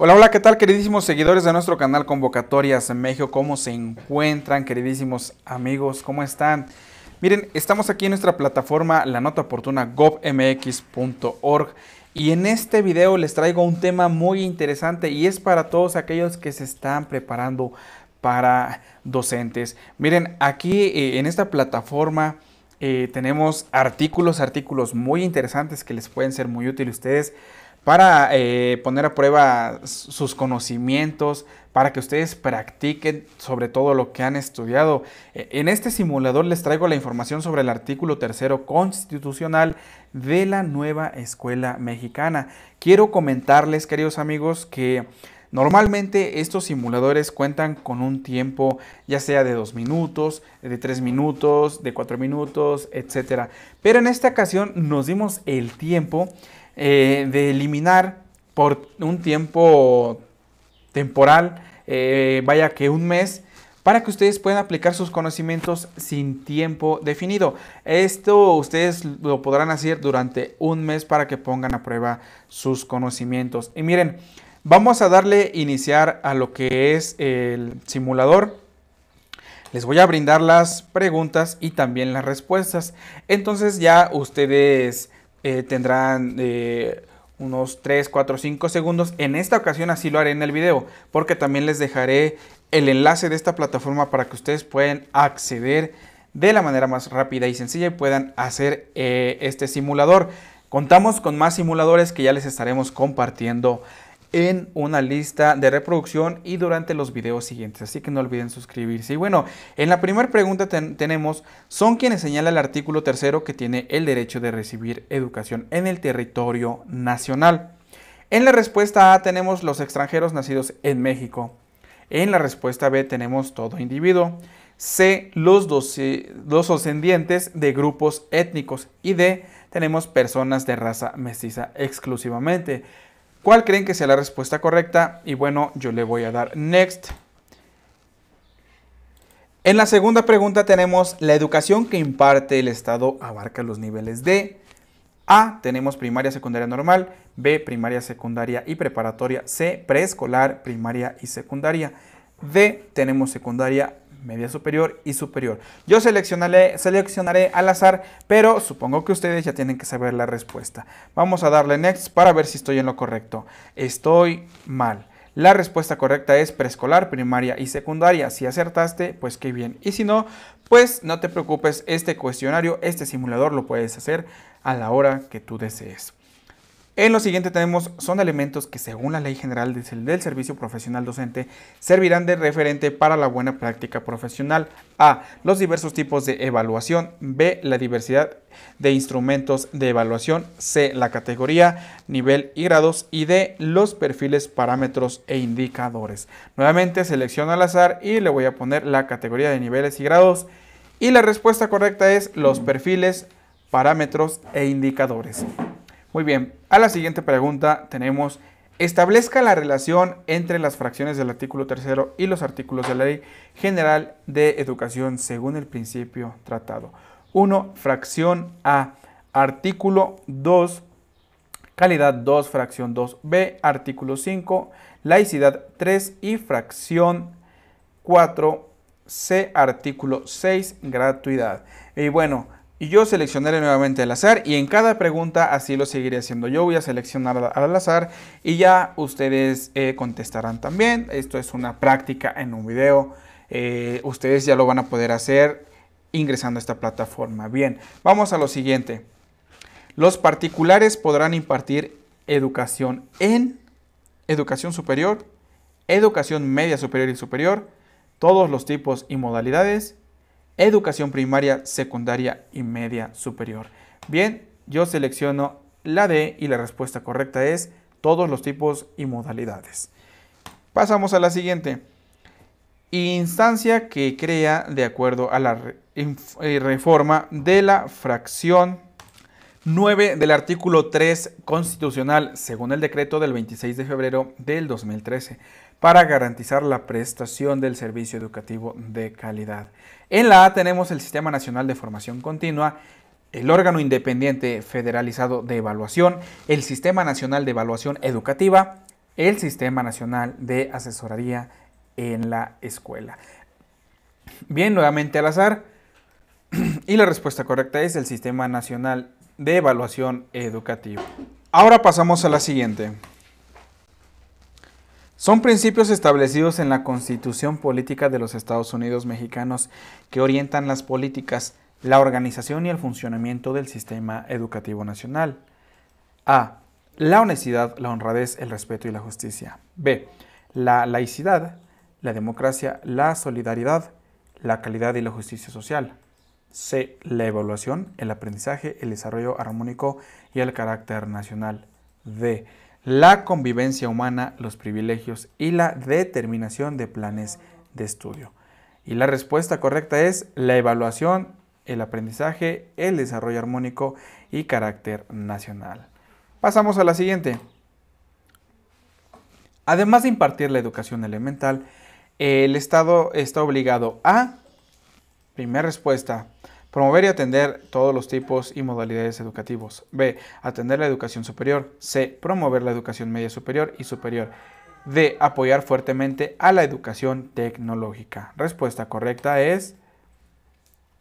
Hola, hola, ¿qué tal queridísimos seguidores de nuestro canal Convocatorias en México? ¿Cómo se encuentran queridísimos amigos? ¿Cómo están? Miren, estamos aquí en nuestra plataforma La Nota Oportuna gobmx.org y en este video les traigo un tema muy interesante y es para todos aquellos que se están preparando para docentes. Miren, aquí eh, en esta plataforma eh, tenemos artículos, artículos muy interesantes que les pueden ser muy útiles a ustedes para eh, poner a prueba sus conocimientos, para que ustedes practiquen sobre todo lo que han estudiado. E, en este simulador les traigo la información sobre el artículo tercero constitucional de la nueva escuela mexicana. Quiero comentarles, queridos amigos, que... Normalmente estos simuladores cuentan con un tiempo ya sea de dos minutos, de tres minutos, de cuatro minutos, etc. Pero en esta ocasión nos dimos el tiempo eh, de eliminar por un tiempo temporal, eh, vaya que un mes, para que ustedes puedan aplicar sus conocimientos sin tiempo definido. Esto ustedes lo podrán hacer durante un mes para que pongan a prueba sus conocimientos. Y miren, vamos a darle iniciar a lo que es el simulador. Les voy a brindar las preguntas y también las respuestas. Entonces ya ustedes eh, tendrán eh, unos 3, 4, 5 segundos. En esta ocasión así lo haré en el video, porque también les dejaré el enlace de esta plataforma para que ustedes puedan acceder de la manera más rápida y sencilla y puedan hacer eh, este simulador. Contamos con más simuladores que ya les estaremos compartiendo en una lista de reproducción y durante los videos siguientes. Así que no olviden suscribirse. Y bueno, en la primera pregunta tenemos, son quienes señala el artículo tercero que tiene el derecho de recibir educación en el territorio nacional. En la respuesta A tenemos los extranjeros nacidos en México. En la respuesta B tenemos todo individuo. C, los, dos, los ascendientes de grupos étnicos. Y D, tenemos personas de raza mestiza exclusivamente. ¿Cuál creen que sea la respuesta correcta? Y bueno, yo le voy a dar next. En la segunda pregunta tenemos la educación que imparte el Estado abarca los niveles de A, tenemos primaria, secundaria normal, B, primaria, secundaria y preparatoria, C, preescolar, primaria y secundaria, D, tenemos secundaria media superior y superior. Yo seleccionaré, seleccionaré al azar, pero supongo que ustedes ya tienen que saber la respuesta. Vamos a darle next para ver si estoy en lo correcto. Estoy mal. La respuesta correcta es preescolar, primaria y secundaria. Si acertaste, pues qué bien. Y si no, pues no te preocupes, este cuestionario, este simulador lo puedes hacer a la hora que tú desees. En lo siguiente tenemos, son elementos que según la ley general del servicio profesional docente servirán de referente para la buena práctica profesional. A. Los diversos tipos de evaluación. B. La diversidad de instrumentos de evaluación. C. La categoría, nivel y grados. Y D. Los perfiles, parámetros e indicadores. Nuevamente selecciono al azar y le voy a poner la categoría de niveles y grados. Y la respuesta correcta es los mm. perfiles, parámetros e indicadores. Muy bien, a la siguiente pregunta tenemos, establezca la relación entre las fracciones del artículo tercero y los artículos de la Ley General de Educación según el principio tratado. 1. Fracción A. Artículo 2. Calidad 2, fracción 2b, artículo 5, laicidad 3 y fracción 4, C, artículo 6, gratuidad. Y bueno, y yo seleccionaré nuevamente al azar y en cada pregunta así lo seguiré haciendo. Yo voy a seleccionar al azar y ya ustedes eh, contestarán también. Esto es una práctica en un video. Eh, ustedes ya lo van a poder hacer ingresando a esta plataforma. Bien, vamos a lo siguiente. Los particulares podrán impartir educación en educación superior, educación media superior y superior, todos los tipos y modalidades, educación primaria, secundaria y media superior. Bien, yo selecciono la D y la respuesta correcta es todos los tipos y modalidades. Pasamos a la siguiente. Instancia que crea de acuerdo a la eh, reforma de la fracción 9 del artículo 3 constitucional, según el decreto del 26 de febrero del 2013 para garantizar la prestación del servicio educativo de calidad. En la A tenemos el Sistema Nacional de Formación Continua, el órgano independiente federalizado de evaluación, el Sistema Nacional de Evaluación Educativa, el Sistema Nacional de Asesoría en la Escuela. Bien, nuevamente al azar. Y la respuesta correcta es el Sistema Nacional de Evaluación Educativa. Ahora pasamos a la siguiente. Son principios establecidos en la Constitución Política de los Estados Unidos Mexicanos que orientan las políticas, la organización y el funcionamiento del sistema educativo nacional. A. La honestidad, la honradez, el respeto y la justicia. B. La laicidad, la democracia, la solidaridad, la calidad y la justicia social. C. La evaluación, el aprendizaje, el desarrollo armónico y el carácter nacional. D la convivencia humana, los privilegios y la determinación de planes de estudio. Y la respuesta correcta es la evaluación, el aprendizaje, el desarrollo armónico y carácter nacional. Pasamos a la siguiente. Además de impartir la educación elemental, el Estado está obligado a, primera respuesta, Promover y atender todos los tipos y modalidades educativos. B. Atender la educación superior. C. Promover la educación media superior y superior. D. Apoyar fuertemente a la educación tecnológica. Respuesta correcta es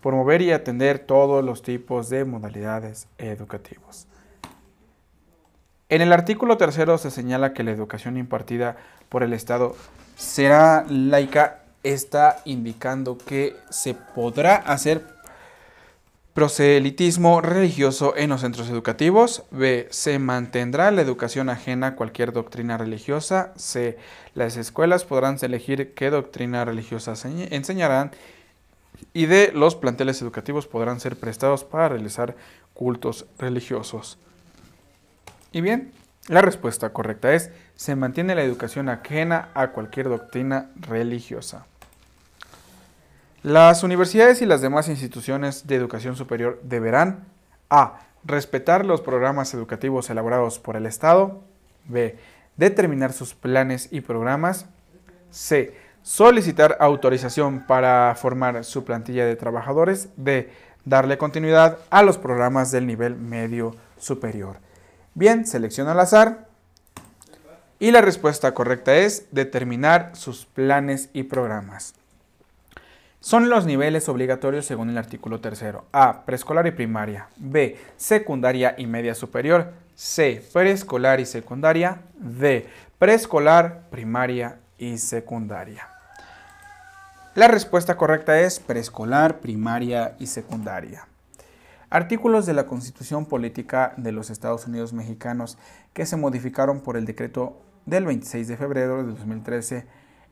promover y atender todos los tipos de modalidades educativos. En el artículo tercero se señala que la educación impartida por el Estado será laica. Está indicando que se podrá hacer Proselitismo religioso en los centros educativos. B. Se mantendrá la educación ajena a cualquier doctrina religiosa. C. Las escuelas podrán elegir qué doctrina religiosa enseñarán. Y D. Los planteles educativos podrán ser prestados para realizar cultos religiosos. Y bien, la respuesta correcta es, se mantiene la educación ajena a cualquier doctrina religiosa. Las universidades y las demás instituciones de educación superior deberán A. Respetar los programas educativos elaborados por el Estado. B. Determinar sus planes y programas. C. Solicitar autorización para formar su plantilla de trabajadores. D. Darle continuidad a los programas del nivel medio superior. Bien, selecciona al azar. Y la respuesta correcta es determinar sus planes y programas. Son los niveles obligatorios según el artículo tercero. A. Preescolar y primaria. B. Secundaria y media superior. C. Preescolar y secundaria. D. Preescolar, primaria y secundaria. La respuesta correcta es preescolar, primaria y secundaria. Artículos de la Constitución Política de los Estados Unidos Mexicanos que se modificaron por el decreto del 26 de febrero de 2013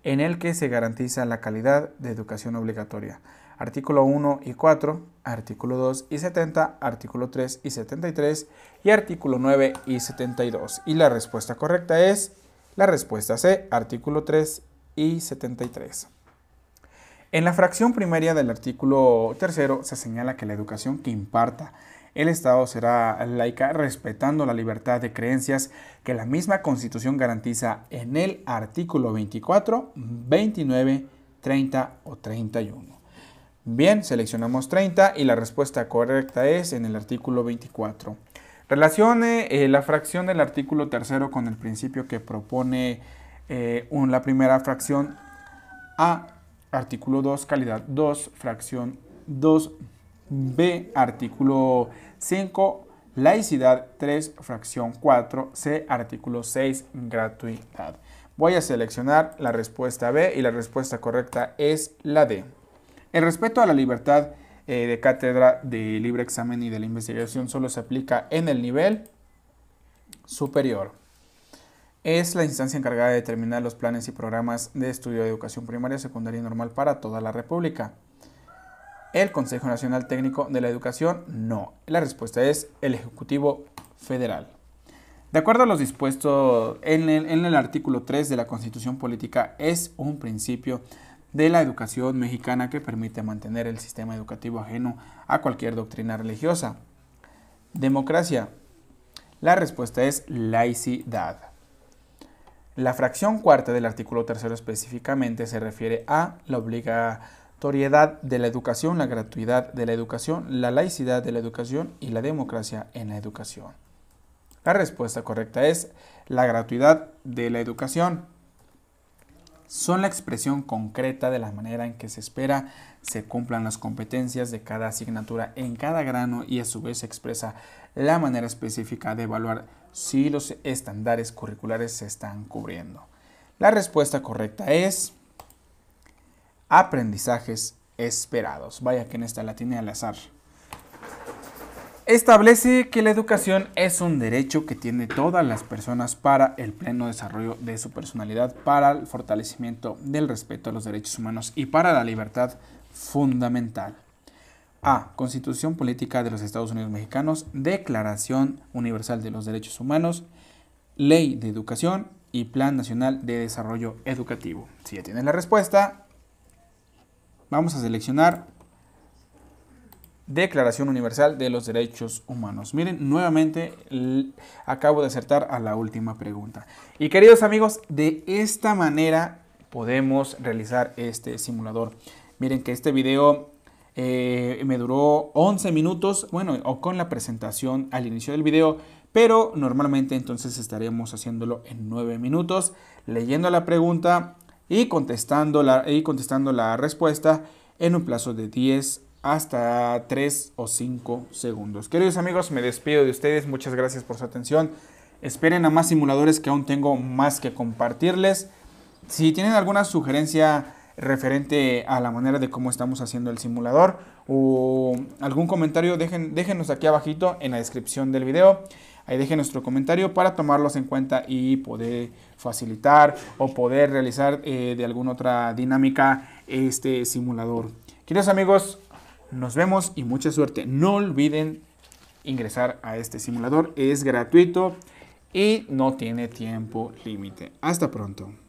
en el que se garantiza la calidad de educación obligatoria. Artículo 1 y 4, artículo 2 y 70, artículo 3 y 73 y artículo 9 y 72. Y la respuesta correcta es la respuesta C, artículo 3 y 73. En la fracción primaria del artículo tercero se señala que la educación que imparta el Estado será laica respetando la libertad de creencias que la misma Constitución garantiza en el artículo 24, 29, 30 o 31. Bien, seleccionamos 30 y la respuesta correcta es en el artículo 24. Relacione eh, la fracción del artículo tercero con el principio que propone eh, la primera fracción a artículo 2, calidad 2, fracción 2 B, artículo 5, laicidad 3, fracción 4, C, artículo 6, gratuidad. Voy a seleccionar la respuesta B y la respuesta correcta es la D. El respeto a la libertad eh, de cátedra de libre examen y de la investigación solo se aplica en el nivel superior. Es la instancia encargada de determinar los planes y programas de estudio de educación primaria, secundaria y normal para toda la República el Consejo Nacional Técnico de la Educación? No. La respuesta es el Ejecutivo Federal. De acuerdo a los dispuestos en el, artículo 3 de la Constitución Política, es un principio de la educación mexicana que permite mantener el sistema educativo ajeno a cualquier doctrina religiosa. Democracia. La respuesta es laicidad. La fracción cuarta del artículo tercero específicamente se refiere a la obligación toriedad de la educación, la gratuidad de la educación, la laicidad de la educación y la democracia en la educación. La respuesta correcta es la gratuidad de la educación. Son la expresión concreta de la manera en que se espera se cumplan las competencias de cada asignatura en cada grano y a su vez se expresa la manera específica de evaluar si los estándares curriculares se están cubriendo. La respuesta correcta es aprendizajes esperados. Vaya que en esta la tiene al azar. Establece que la educación es un derecho que tiene todas las personas para el pleno desarrollo de su personalidad, para el fortalecimiento del respeto a los derechos humanos y para la libertad fundamental. A. Constitución Política de los Estados Unidos Mexicanos, Declaración Universal de los Derechos Humanos, Ley de Educación y Plan Nacional de Desarrollo Educativo. Si ya tienen la respuesta, Vamos a seleccionar Declaración Universal de los Derechos Humanos. Miren, nuevamente acabo de acertar a la última pregunta. Y queridos amigos, de esta manera podemos realizar este simulador. Miren que este video eh, me duró 11 minutos, bueno, o con la presentación al inicio del video, pero normalmente entonces estaremos haciéndolo en 9 minutos, leyendo la pregunta, y contestando la, y contestando la respuesta en un plazo de 10 hasta 3 o 5 segundos. Queridos amigos, me despido de ustedes. Muchas gracias por su atención. Esperen a más simuladores que aún tengo más que compartirles. Si tienen alguna sugerencia referente a la manera de cómo estamos haciendo el simulador o algún comentario, dejen, déjenos aquí abajito en la descripción del video. Ahí dejen nuestro comentario para tomarlos en cuenta y poder facilitar o poder realizar eh, de alguna otra dinámica este simulador. Queridos amigos, nos vemos y mucha suerte. No olviden ingresar a este simulador. Es gratuito y no tiene tiempo límite. Hasta pronto.